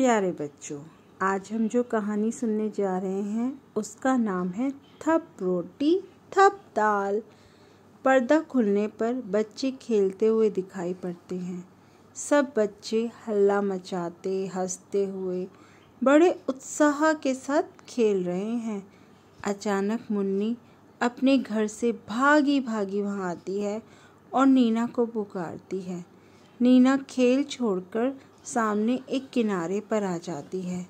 प्यारे बच्चों आज हम जो कहानी सुनने जा रहे हैं उसका नाम है थप रोटी थप दाल पर्दा खुलने पर बच्चे खेलते हुए दिखाई पड़ते हैं सब बच्चे हल्ला मचाते हंसते हुए बड़े उत्साह के साथ खेल रहे हैं अचानक मुन्नी अपने घर से भागी भागी वहाँ आती है और नीना को पुकारती है नीना खेल छोड़कर सामने एक किनारे पर आ जाती है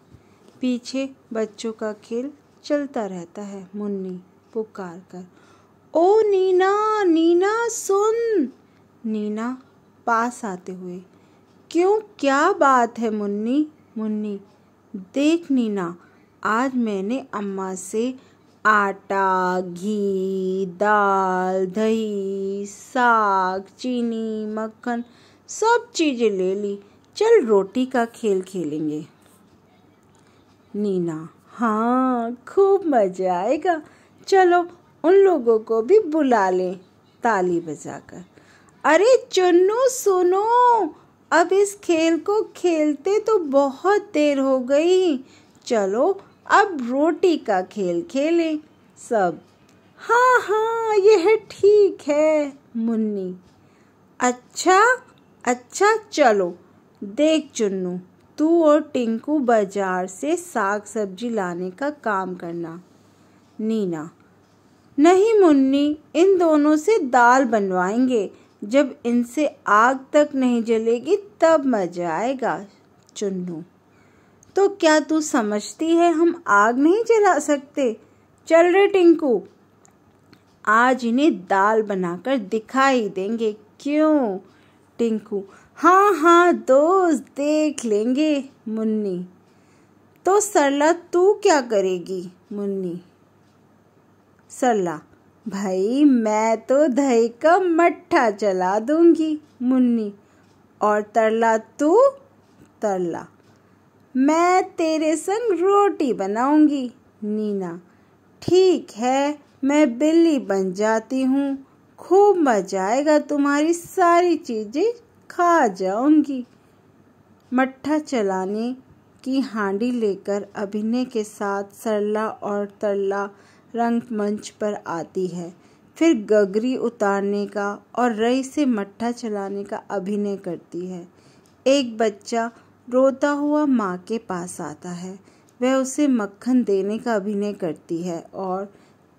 पीछे बच्चों का खेल चलता रहता है मुन्नी पुकार कर ओ नीना नीना सुन नीना पास आते हुए क्यों क्या बात है मुन्नी मुन्नी देख नीना आज मैंने अम्मा से आटा घी दाल दही साग चीनी मक्खन सब चीज़ें ले ली चल रोटी का खेल खेलेंगे नीना हाँ खूब मजा आएगा चलो उन लोगों को भी बुला लें ताली बजाकर अरे चुन्नू सुनो अब इस खेल को खेलते तो बहुत देर हो गई चलो अब रोटी का खेल खेलें सब हाँ हाँ यह ठीक है मुन्नी अच्छा अच्छा चलो देख चुन्नू तू और टिंकू बाजार से साग सब्जी लाने का काम करना नीना नहीं मुन्नी इन दोनों से दाल बनवाएंगे जब इनसे आग तक नहीं जलेगी तब मजा आएगा चुन्नू तो क्या तू समझती है हम आग नहीं जला सकते चल रे टिंकू आज इन्हें दाल बनाकर दिखा ही देंगे क्यों टिंकू हाँ हाँ दोस्त देख लेंगे मुन्नी तो सरला तू क्या करेगी मुन्नी सरला भाई मैं तो दही का मट्ठा चला दूंगी मुन्नी और तरला तू तरला मैं तेरे संग रोटी बनाऊंगी नीना ठीक है मैं बिल्ली बन जाती हूँ खूब मजा आएगा तुम्हारी सारी चीज़ें खा जाऊंगी मट्ठा चलाने की हांडी लेकर अभिनय के साथ सरला और तरला रंगमंच पर आती है फिर गगरी उतारने का और रई से मट्ठा चलाने का अभिनय करती है एक बच्चा रोता हुआ माँ के पास आता है वह उसे मक्खन देने का अभिनय करती है और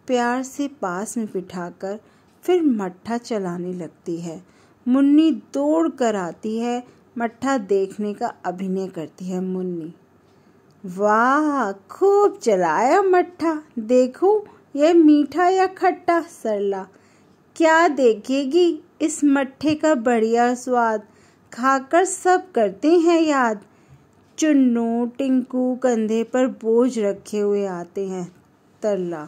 प्यार से पास में बिठाकर फिर मट्ठा चलाने लगती है मुन्नी दौड़ कर आती है मट्ठा देखने का अभिनय करती है मुन्नी वाह खूब चलाया मट्ठा देखो यह मीठा या खट्टा सरला क्या देखेगी इस मट्ठे का बढ़िया स्वाद खाकर सब करते हैं याद चुन्नू टिंकू कंधे पर बोझ रखे हुए आते हैं तरला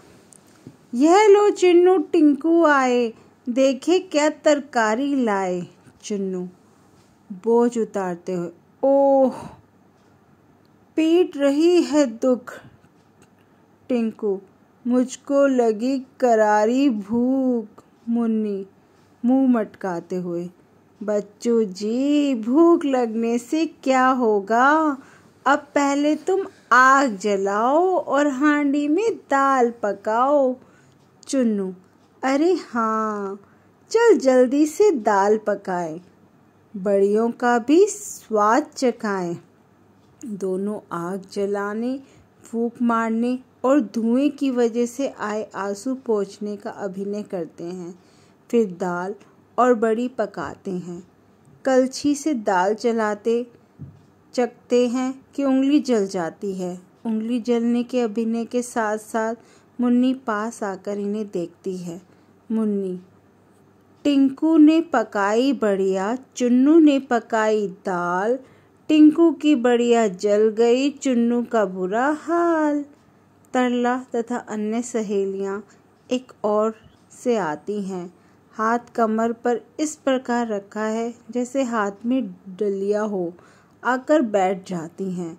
यह लो चुन्नू टिंकू आए देखे क्या तरकारी लाए चुन्नू बोझ उतारते हुए ओह पीट रही है दुख टिंकू मुझको लगी करारी भूख मुन्नी मुंह मटकाते हुए बच्चों जी भूख लगने से क्या होगा अब पहले तुम आग जलाओ और हांडी में दाल पकाओ चुन्नू अरे हाँ चल जल्दी से दाल पकाएं बड़ियों का भी स्वाद चखाएं दोनों आग जलाने फूक मारने और धुएं की वजह से आए आंसू पोछने का अभिनय करते हैं फिर दाल और बड़ी पकाते हैं कलछी से दाल चलाते चखते हैं कि उंगली जल जाती है उंगली जलने के अभिनय के साथ साथ मुन्नी पास आकर इन्हें देखती है मुन्नी टिंकू ने पकाई बढ़िया चुन्नू ने पकाई दाल टिंकू की बढ़िया जल गई चुन्नू का बुरा हाल तरला तथा अन्य सहेलियां एक और से आती हैं हाथ कमर पर इस प्रकार रखा है जैसे हाथ में डलिया हो आकर बैठ जाती हैं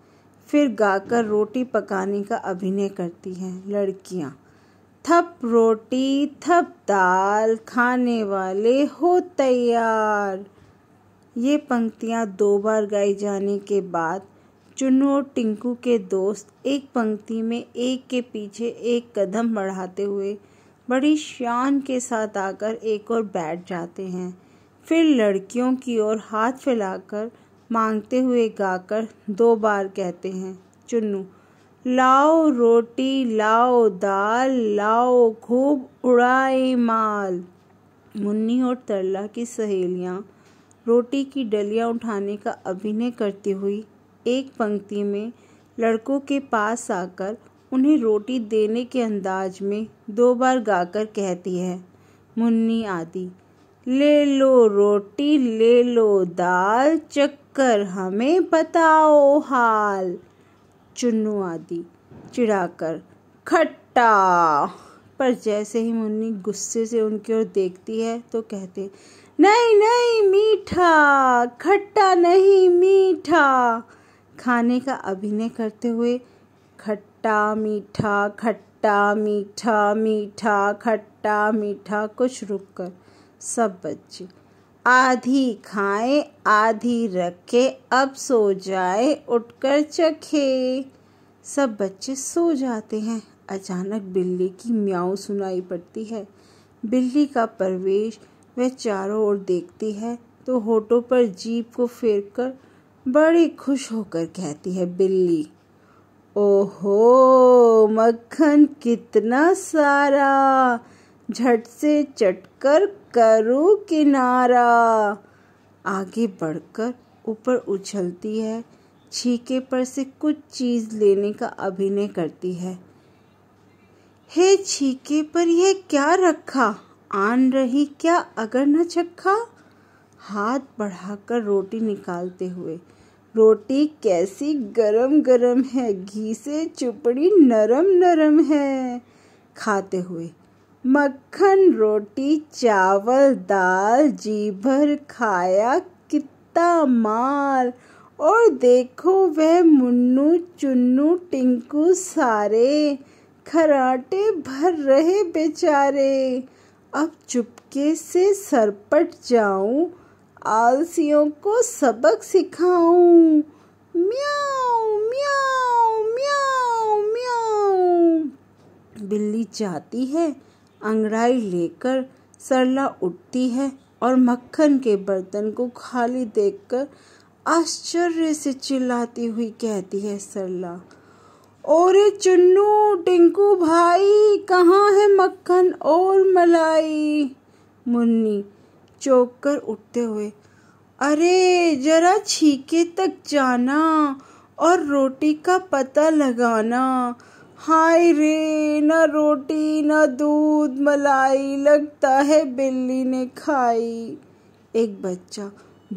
फिर गाकर रोटी पकाने का अभिनय करती हैं लड़कियां थप रोटी थप दाल खाने वाले हो तैयार ये पंक्तियाँ दो बार गाई जाने के बाद चुन्नू और टिंकू के दोस्त एक पंक्ति में एक के पीछे एक कदम बढ़ाते हुए बड़ी शान के साथ आकर एक और बैठ जाते हैं फिर लड़कियों की ओर हाथ फैलाकर मांगते हुए गाकर दो बार कहते हैं चुन्नू लाओ रोटी लाओ दाल लाओ खूब उड़ाए माल मुन्नी और तरला की सहेलियां रोटी की डलियां उठाने का अभिनय करती हुई एक पंक्ति में लड़कों के पास आकर उन्हें रोटी देने के अंदाज में दो बार गाकर कहती है मुन्नी आदि ले लो रोटी ले लो दाल चक्कर हमें बताओ हाल चुन्नू आदि चिढ़ाकर खट्टा पर जैसे ही मुन्नी गुस्से से उनकी ओर देखती है तो कहते नहीं नहीं मीठा खट्टा नहीं मीठा खाने का अभिनय करते हुए खट्टा मीठा खट्टा मीठा मीठा खट्टा मीठा कुछ रुक कर सब बच्चे आधी खाए आधी रखे अब सो जाए उठकर चखे सब बच्चे सो जाते हैं अचानक बिल्ली की म्याऊ सुनाई पड़ती है बिल्ली का प्रवेश वह चारों ओर देखती है तो होठों पर जीप को फेर कर बड़ी खुश होकर कहती है बिल्ली ओहो मक्खन कितना सारा झट से चटकर करू किनारा आगे बढ़कर ऊपर उछलती है छीके पर से कुछ चीज लेने का अभिनय करती है हे छीके पर यह क्या रखा आन रही क्या अगर न चखा हाथ बढ़ाकर रोटी निकालते हुए रोटी कैसी गरम गरम है घी से चुपड़ी नरम नरम है खाते हुए मक्खन रोटी चावल दाल जी भर खाया कितना माल और देखो वह मुन्नू चुन्नू टिंकू सारे खराटे भर रहे बेचारे अब चुपके से सरपट जाऊं आलसियों को सबक सिखाऊं म्याऊ म्याऊ म्याऊ म्याऊ बिल्ली चाहती है अंगड़ाई लेकर सरला उठती है और मक्खन के बर्तन को खाली देखकर आश्चर्य से चिल्लाती हुई कहती है सरला ओरे चुन्नू टिंकू भाई कहाँ है मक्खन और मलाई मुन्नी चौक कर उठते हुए अरे जरा छीके तक जाना और रोटी का पता लगाना हाय रे न रोटी न दूध मलाई लगता है बिल्ली ने खाई एक बच्चा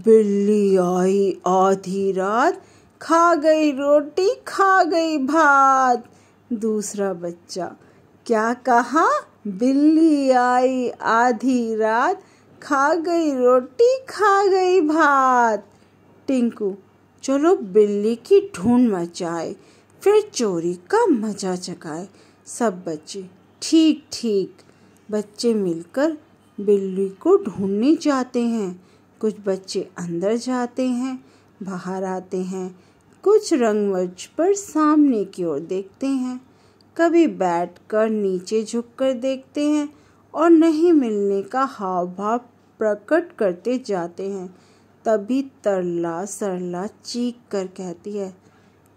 बिल्ली आई आधी रात खा गई रोटी खा गई भात दूसरा बच्चा क्या कहा बिल्ली आई आधी रात खा गई रोटी खा गई भात टिंकू चलो बिल्ली की ढूंढ मचाए फिर चोरी का मजा चकाए सब बच्चे ठीक ठीक बच्चे मिलकर बिल्ली को ढूंढने जाते हैं कुछ बच्चे अंदर जाते हैं बाहर आते हैं कुछ रंगमंच पर सामने की ओर देखते हैं कभी बैठ कर नीचे झुक कर देखते हैं और नहीं मिलने का हाव भाव प्रकट करते जाते हैं तभी तरला सरला चीख कर कहती है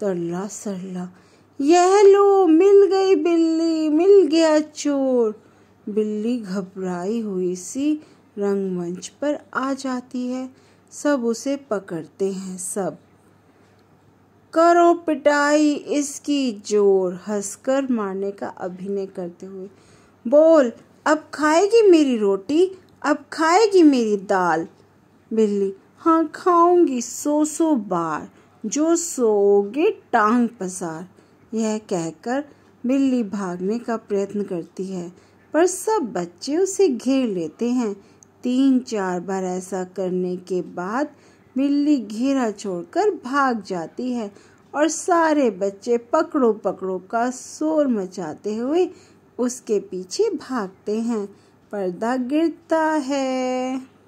तो अल्लाह सल्ला यह लो मिल गई बिल्ली मिल गया चोर बिल्ली घबराई हुई सी रंगमंच पर आ जाती है सब उसे पकड़ते हैं सब करो पिटाई इसकी जोर हंसकर मारने का अभिनय करते हुए बोल अब खाएगी मेरी रोटी अब खाएगी मेरी दाल बिल्ली हाँ खाऊंगी सो सो बार जो सोगे टांग पसार यह कहकर बिल्ली भागने का प्रयत्न करती है पर सब बच्चे उसे घेर लेते हैं तीन चार बार ऐसा करने के बाद बिल्ली घेरा छोड़कर भाग जाती है और सारे बच्चे पकड़ो पकड़ो का शोर मचाते हुए उसके पीछे भागते हैं पर्दा गिरता है